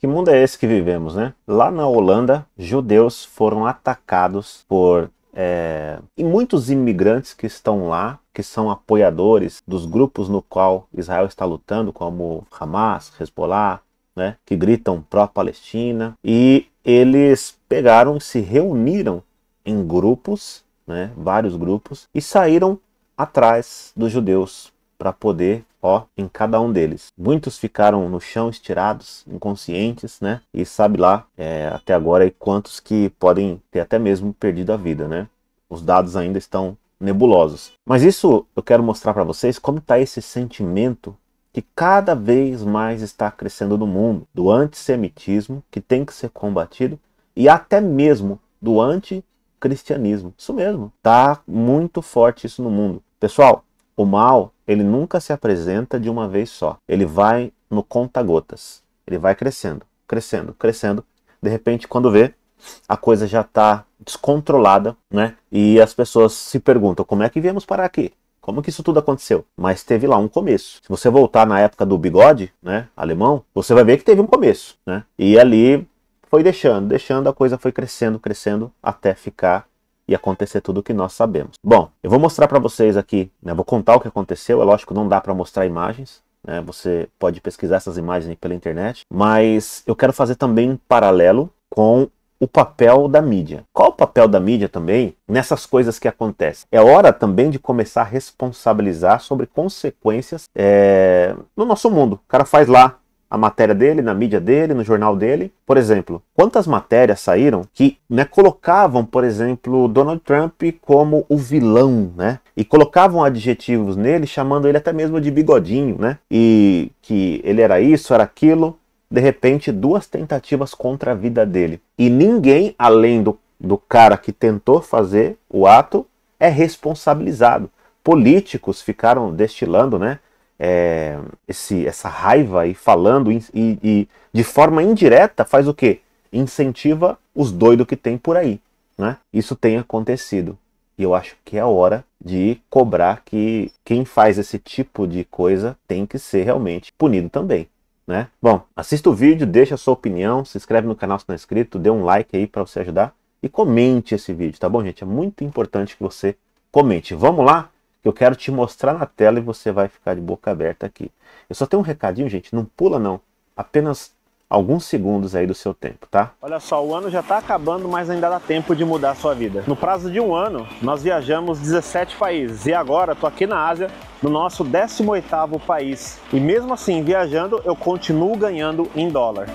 Que mundo é esse que vivemos, né? Lá na Holanda, judeus foram atacados por é, e muitos imigrantes que estão lá, que são apoiadores dos grupos no qual Israel está lutando, como Hamas, Hezbollah, né, que gritam pró-Palestina, e eles pegaram, se reuniram em grupos, né, vários grupos, e saíram atrás dos judeus para poder, ó, em cada um deles. Muitos ficaram no chão estirados, inconscientes, né? E sabe lá é, até agora e quantos que podem ter até mesmo perdido a vida, né? Os dados ainda estão nebulosos. Mas isso eu quero mostrar para vocês como está esse sentimento que cada vez mais está crescendo no mundo, do antissemitismo que tem que ser combatido e até mesmo do anticristianismo. Isso mesmo, tá muito forte isso no mundo. Pessoal, o mal, ele nunca se apresenta de uma vez só. Ele vai no conta-gotas. Ele vai crescendo, crescendo, crescendo. De repente, quando vê, a coisa já está descontrolada, né? E as pessoas se perguntam: como é que viemos parar aqui? Como que isso tudo aconteceu? Mas teve lá um começo. Se você voltar na época do bigode, né, alemão, você vai ver que teve um começo, né? E ali foi deixando, deixando, a coisa foi crescendo, crescendo até ficar e acontecer tudo o que nós sabemos. Bom, eu vou mostrar para vocês aqui, né, vou contar o que aconteceu. É lógico, não dá para mostrar imagens, né, você pode pesquisar essas imagens pela internet, mas eu quero fazer também um paralelo com o papel da mídia. Qual o papel da mídia também nessas coisas que acontecem? É hora também de começar a responsabilizar sobre consequências é, no nosso mundo. O cara faz lá a matéria dele, na mídia dele, no jornal dele. Por exemplo, quantas matérias saíram que né, colocavam, por exemplo, Donald Trump como o vilão, né? E colocavam adjetivos nele, chamando ele até mesmo de bigodinho, né? E que ele era isso, era aquilo. De repente, duas tentativas contra a vida dele. E ninguém, além do, do cara que tentou fazer o ato, é responsabilizado. Políticos ficaram destilando, né? é, esse, essa raiva e falando e, e, de forma indireta faz o que Incentiva os doidos que tem por aí. Né? Isso tem acontecido. E eu acho que é hora de cobrar que quem faz esse tipo de coisa tem que ser realmente punido também. Né? Bom, assista o vídeo, deixa a sua opinião, se inscreve no canal se não é inscrito, dê um like aí para você ajudar e comente esse vídeo, tá bom, gente? É muito importante que você comente. Vamos lá? que eu quero te mostrar na tela e você vai ficar de boca aberta aqui. Eu só tenho um recadinho, gente, não pula não. Apenas alguns segundos aí do seu tempo, tá? Olha só, o ano já está acabando, mas ainda dá tempo de mudar a sua vida. No prazo de um ano, nós viajamos 17 países e agora estou aqui na Ásia, no nosso 18º país. E mesmo assim, viajando, eu continuo ganhando em dólar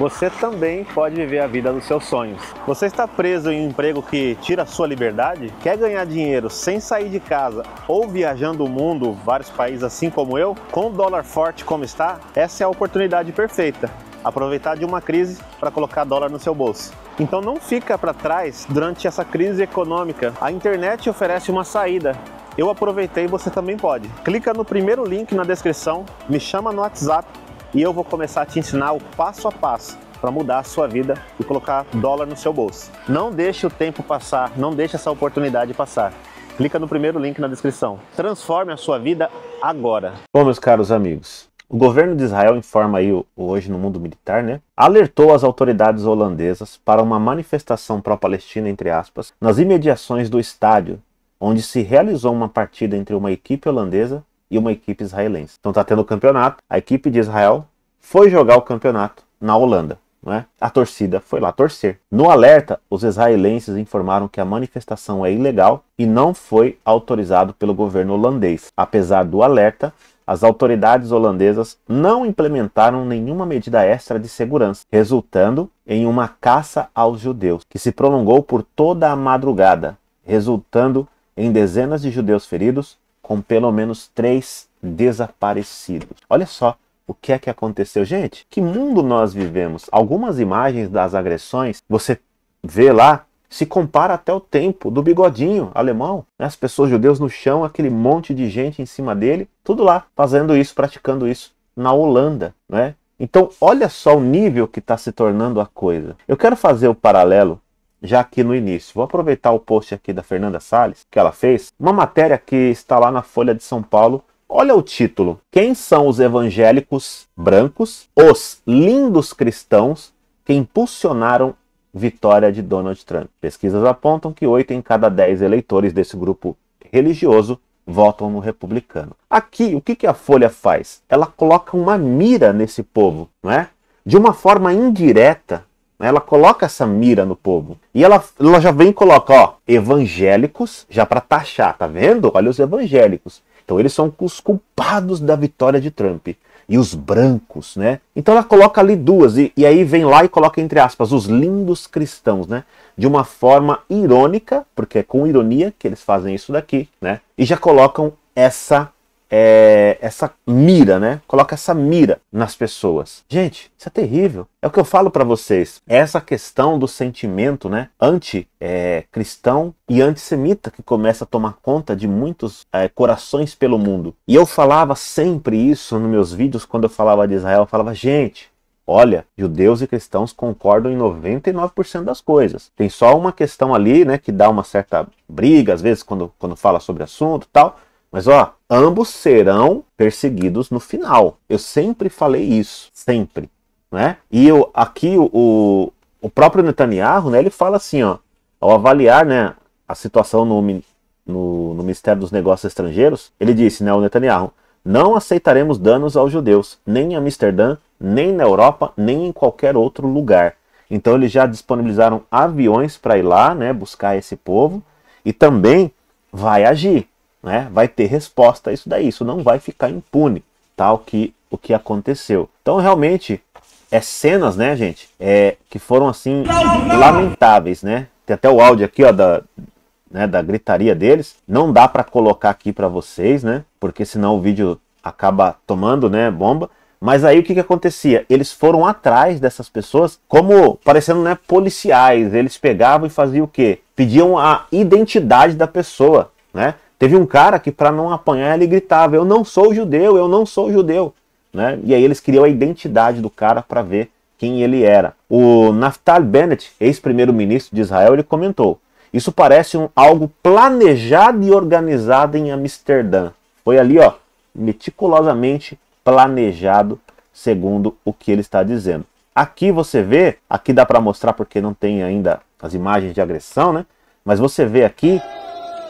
você também pode viver a vida dos seus sonhos. Você está preso em um emprego que tira a sua liberdade? Quer ganhar dinheiro sem sair de casa ou viajando o mundo, vários países assim como eu? Com o dólar forte como está, essa é a oportunidade perfeita. Aproveitar de uma crise para colocar dólar no seu bolso. Então não fica para trás durante essa crise econômica. A internet oferece uma saída eu aproveitei, você também pode. Clica no primeiro link na descrição, me chama no WhatsApp e eu vou começar a te ensinar o passo a passo para mudar a sua vida e colocar dólar no seu bolso. Não deixe o tempo passar, não deixe essa oportunidade passar. Clica no primeiro link na descrição. Transforme a sua vida agora. Bom, meus caros amigos, o governo de Israel informa aí hoje no mundo militar, né? Alertou as autoridades holandesas para uma manifestação pró-palestina, entre aspas, nas imediações do estádio, onde se realizou uma partida entre uma equipe holandesa e uma equipe israelense. Então está tendo o campeonato, a equipe de Israel foi jogar o campeonato na Holanda. É? A torcida foi lá torcer. No alerta, os israelenses informaram que a manifestação é ilegal e não foi autorizado pelo governo holandês. Apesar do alerta, as autoridades holandesas não implementaram nenhuma medida extra de segurança, resultando em uma caça aos judeus, que se prolongou por toda a madrugada, resultando em dezenas de judeus feridos com pelo menos três desaparecidos. Olha só o que é que aconteceu. Gente, que mundo nós vivemos? Algumas imagens das agressões você vê lá se compara até o tempo do bigodinho alemão, né? as pessoas judeus no chão, aquele monte de gente em cima dele, tudo lá fazendo isso, praticando isso na Holanda, né? Então, olha só o nível que está se tornando a coisa. Eu quero fazer o paralelo já aqui no início. Vou aproveitar o post aqui da Fernanda Sales que ela fez, uma matéria que está lá na Folha de São Paulo. Olha o título: Quem são os evangélicos brancos, os lindos cristãos que impulsionaram vitória de Donald Trump? Pesquisas apontam que 8 em cada 10 eleitores desse grupo religioso votam no republicano. Aqui, o que, que a Folha faz? Ela coloca uma mira nesse povo, não é? De uma forma indireta, ela coloca essa mira no povo. E ela, ela já vem e coloca, ó, evangélicos, já para taxar, tá vendo? Olha os evangélicos. Então eles são os culpados da vitória de Trump. E os brancos, né? Então ela coloca ali duas, e, e aí vem lá e coloca entre aspas, os lindos cristãos, né? De uma forma irônica, porque é com ironia que eles fazem isso daqui, né? E já colocam essa é, essa mira, né? Coloca essa mira nas pessoas. Gente, isso é terrível. É o que eu falo para vocês. É essa questão do sentimento, né? Anti-cristão é, e antissemita que começa a tomar conta de muitos é, corações pelo mundo. E eu falava sempre isso nos meus vídeos quando eu falava de Israel. Eu falava, gente, Olha, judeus e cristãos concordam em 99% das coisas. Tem só uma questão ali, né, que dá uma certa briga, às vezes, quando, quando fala sobre assunto e tal, mas ó, ambos serão perseguidos no final. Eu sempre falei isso, sempre, né? E eu, aqui o, o próprio Netanyahu, né, ele fala assim, ó, ao avaliar, né, a situação no, no, no Ministério dos Negócios Estrangeiros, ele disse, né, o Netanyahu, não aceitaremos danos aos judeus, nem em Amsterdã, nem na Europa, nem em qualquer outro lugar. Então eles já disponibilizaram aviões para ir lá, né, buscar esse povo e também vai agir né, vai ter resposta a isso daí. Isso não vai ficar impune, tal tá, que o que aconteceu. Então realmente é cenas, né, gente, é que foram assim lamentáveis, né? Tem até o áudio aqui, ó, da né, da gritaria deles. Não dá para colocar aqui para vocês, né? Porque senão o vídeo acaba tomando, né, bomba. Mas aí o que, que acontecia? Eles foram atrás dessas pessoas, como parecendo né, policiais. Eles pegavam e faziam o quê? Pediam a identidade da pessoa, né? Teve um cara que, para não apanhar, ele gritava: Eu não sou judeu, eu não sou judeu. Né? E aí eles criam a identidade do cara para ver quem ele era. O Naftali Bennett, ex-primeiro-ministro de Israel, ele comentou: Isso parece um, algo planejado e organizado em Amsterdã. Foi ali, ó, meticulosamente planejado, segundo o que ele está dizendo. Aqui você vê, aqui dá para mostrar porque não tem ainda as imagens de agressão, né? Mas você vê aqui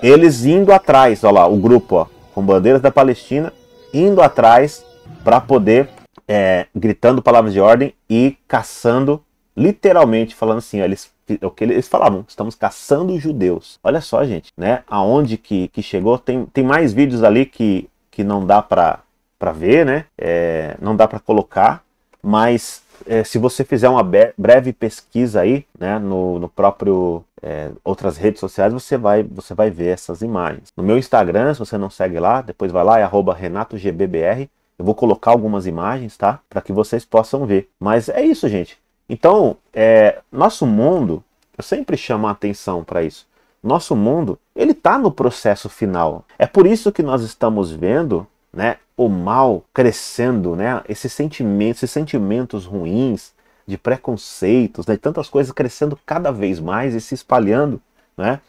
eles indo atrás, olha lá, o grupo ó, com bandeiras da Palestina indo atrás para poder é, gritando palavras de ordem e caçando, literalmente falando assim, ó, eles o que eles falavam, estamos caçando os judeus. Olha só, gente, né? Aonde que, que chegou? Tem, tem mais vídeos ali que, que não dá para para ver, né? É, não dá para colocar, mas é, se você fizer uma breve pesquisa aí, né, no, no próprio é, outras redes sociais, você vai, você vai ver essas imagens. No meu Instagram, se você não segue lá, depois vai lá, é renatogbbr. Eu vou colocar algumas imagens, tá? Para que vocês possam ver. Mas é isso, gente. Então, é, nosso mundo, eu sempre chamo a atenção para isso. Nosso mundo, ele está no processo final. É por isso que nós estamos vendo né, o mal crescendo, né, esses sentimentos, esses sentimentos ruins, de preconceitos, né, de tantas coisas crescendo cada vez mais e se espalhando. Né?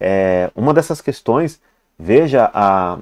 É, uma dessas questões, veja, a,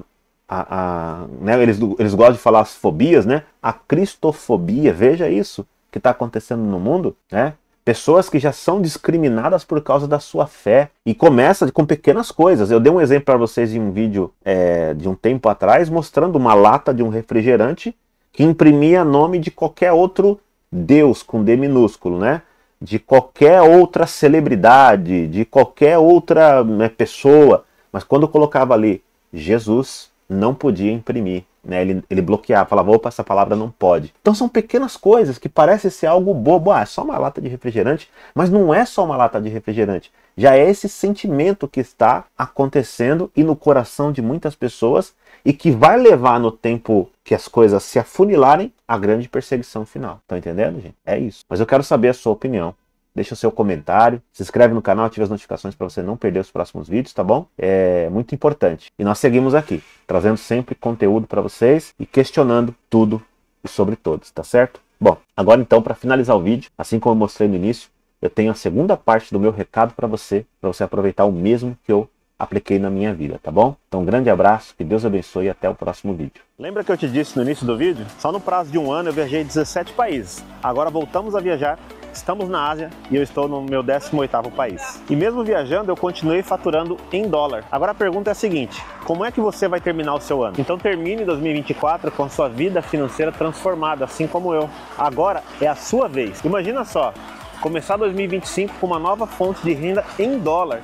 a, a né, eles, eles gostam de falar as fobias, né? a cristofobia, veja isso que está acontecendo no mundo. Né? Pessoas que já são discriminadas por causa da sua fé. E começa com pequenas coisas. Eu dei um exemplo para vocês em um vídeo é, de um tempo atrás, mostrando uma lata de um refrigerante que imprimia nome de qualquer outro Deus com D minúsculo, né? De qualquer outra celebridade, de qualquer outra né, pessoa. Mas quando colocava ali Jesus, não podia imprimir. Né? Ele, ele bloqueava, falava, opa, essa palavra não pode. Então são pequenas coisas que parecem ser algo bobo. Ah, é só uma lata de refrigerante, mas não é só uma lata de refrigerante já é esse sentimento que está acontecendo e no coração de muitas pessoas e que vai levar no tempo que as coisas se afunilarem a grande perseguição final. Estão entendendo, gente? É isso. Mas eu quero saber a sua opinião. Deixa o seu comentário, se inscreve no canal, ativa as notificações para você não perder os próximos vídeos, tá bom? É muito importante. E nós seguimos aqui, trazendo sempre conteúdo para vocês e questionando tudo e sobre todos, tá certo? Bom, agora então para finalizar o vídeo, assim como eu mostrei no início, eu tenho a segunda parte do meu recado para você, para você aproveitar o mesmo que eu apliquei na minha vida, tá bom? Então, um grande abraço, que Deus abençoe e até o próximo vídeo. Lembra que eu te disse no início do vídeo? Só no prazo de um ano eu viajei 17 países. Agora voltamos a viajar, estamos na Ásia e eu estou no meu 18º país. E mesmo viajando, eu continuei faturando em dólar. Agora a pergunta é a seguinte, como é que você vai terminar o seu ano? Então termine 2024 com sua vida financeira transformada, assim como eu. Agora é a sua vez. Imagina só, começar 2025 com uma nova fonte de renda em dólar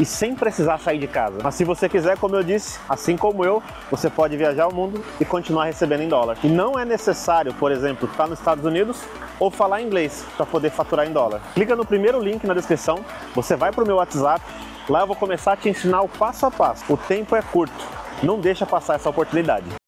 e sem precisar sair de casa. Mas se você quiser, como eu disse, assim como eu, você pode viajar o mundo e continuar recebendo em dólar. E não é necessário, por exemplo, estar nos Estados Unidos ou falar inglês para poder faturar em dólar. Clica no primeiro link na descrição, você vai para o meu WhatsApp, lá eu vou começar a te ensinar o passo a passo. O tempo é curto, não deixa passar essa oportunidade.